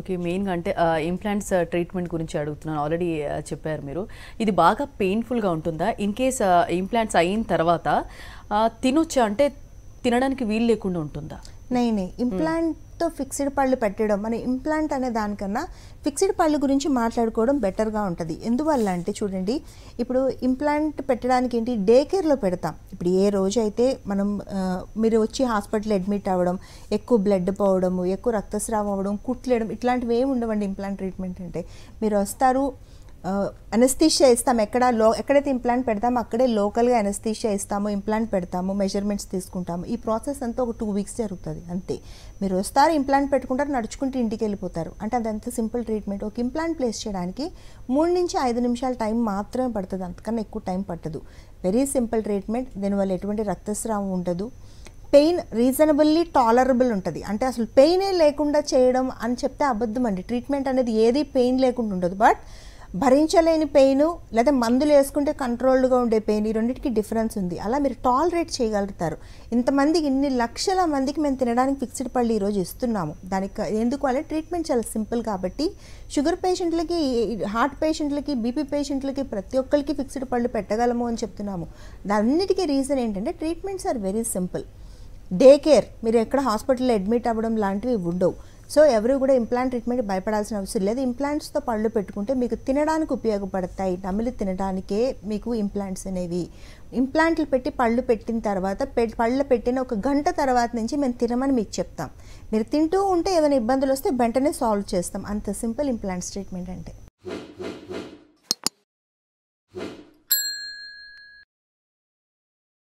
okay మెయిన్గా అంటే implants treatment గురించి అడుగుతున్నాను ఆల్రెడీ చెప్పారు మీరు ఇది బాగా పెయిన్ఫుల్గా ఉంటుందా ఇన్ కేస్ ఇంప్లాంట్స్ అయిన తర్వాత తినొచ్చా అంటే తినడానికి వీలు లేకుండా ఉంటుందా నైన్ ఇంప్లాంట్తో ఫిక్స్డ్ పళ్ళు పెట్టడం మన ఇంప్లాంట్ అనే దానికన్నా ఫిక్స్డ్ పళ్ళు గురించి మాట్లాడుకోవడం బెటర్గా ఉంటుంది ఎందువల్ల అంటే చూడండి ఇప్పుడు ఇంప్లాంట్ పెట్టడానికి ఏంటి డే కేర్లో పెడతాం ఇప్పుడు ఏ రోజైతే మనం మీరు వచ్చి హాస్పిటల్ అడ్మిట్ అవ్వడం ఎక్కువ బ్లడ్ పోవడము ఎక్కువ రక్తస్రావం అవ్వడం కుట్లేయడం ఇట్లాంటివి ఏమి ఉండవండి ఇంప్లాంట్ ట్రీట్మెంట్ అంటే మీరు వస్తారు అనస్థీషియా ఇస్తాము ఎక్కడ లో ఎక్కడైతే ఇంప్లాంట్ పెడతామో అక్కడే లోకల్గా అనస్థీషియా ఇస్తాము ఇంప్లాంట్ పెడతాము మెజర్మెంట్స్ తీసుకుంటాము ఈ ప్రాసెస్ అంతా ఒక టూ వీక్స్ జరుగుతుంది అంతే మీరు వస్తారు ఇంప్లాంట్ పెట్టుకుంటారు నడుచుకుంటూ ఇంటికి వెళ్ళిపోతారు అంటే అదంత సింపుల్ ట్రీట్మెంట్ ఒక ఇంప్లాంట్ ప్లేస్ చేయడానికి మూడు నుంచి ఐదు నిమిషాల టైం మాత్రమే పడుతుంది అంతకన్నా ఎక్కువ టైం పట్టదు వెరీ సింపుల్ ట్రీట్మెంట్ దీనివల్ల ఎటువంటి రక్తస్రావం ఉండదు పెయిన్ రీజనబుల్లీ టాలరబుల్ ఉంటుంది అంటే అసలు పెయినే లేకుండా చేయడం అని చెప్తే అబద్ధం అండి ట్రీట్మెంట్ అనేది ఏది పెయిన్ లేకుండా ఉండదు బట్ భరించలేని పెయిన్ లేదా మందులు వేసుకుంటే కంట్రోల్డ్గా ఉండే పెయిన్ ఈ రెండింటికి డిఫరెన్స్ ఉంది అలా మీరు టాలరేట్ చేయగలుగుతారు ఇంతమంది ఇన్ని లక్షల మందికి మేము తినడానికి ఫిక్స్డ్ పళ్ళు ఈరోజు ఇస్తున్నాము దానికి ఎందుకు అలా ట్రీట్మెంట్ చాలా సింపుల్ కాబట్టి షుగర్ పేషెంట్లకి హార్ట్ పేషెంట్లకి బీపీ పేషెంట్లకి ప్రతి ఒక్కరికి ఫిక్స్డ్ పళ్ళు పెట్టగలము అని చెప్తున్నాము దాన్నిటికీ రీజన్ ఏంటంటే treatments are very simple day care మీరు ఎక్కడ హాస్పిటల్లో అడ్మిట్ అవ్వడం లాంటివి ఉండవు సో ఎవరు కూడా ఇంప్లాంట్ ట్రీట్మెంట్ భయపడాల్సిన అవసరం లేదు ఇంప్లాంట్స్తో పళ్ళు పెట్టుకుంటే మీకు తినడానికి ఉపయోగపడతాయి నమిలి తినడానికే మీకు ఇంప్లాంట్స్ అనేవి ఇంప్లాంట్లు పెట్టి పళ్ళు పెట్టిన తర్వాత పళ్ళు పెట్టిన ఒక గంట తర్వాత నుంచి మేము తినమని మీకు చెప్తాం మీరు తింటూ ఉంటే ఏమైనా ఇబ్బందులు వస్తే వెంటనే సాల్వ్ చేస్తాం అంత సింపుల్ ఇంప్లాంట్స్ ట్రీట్మెంట్ అంటే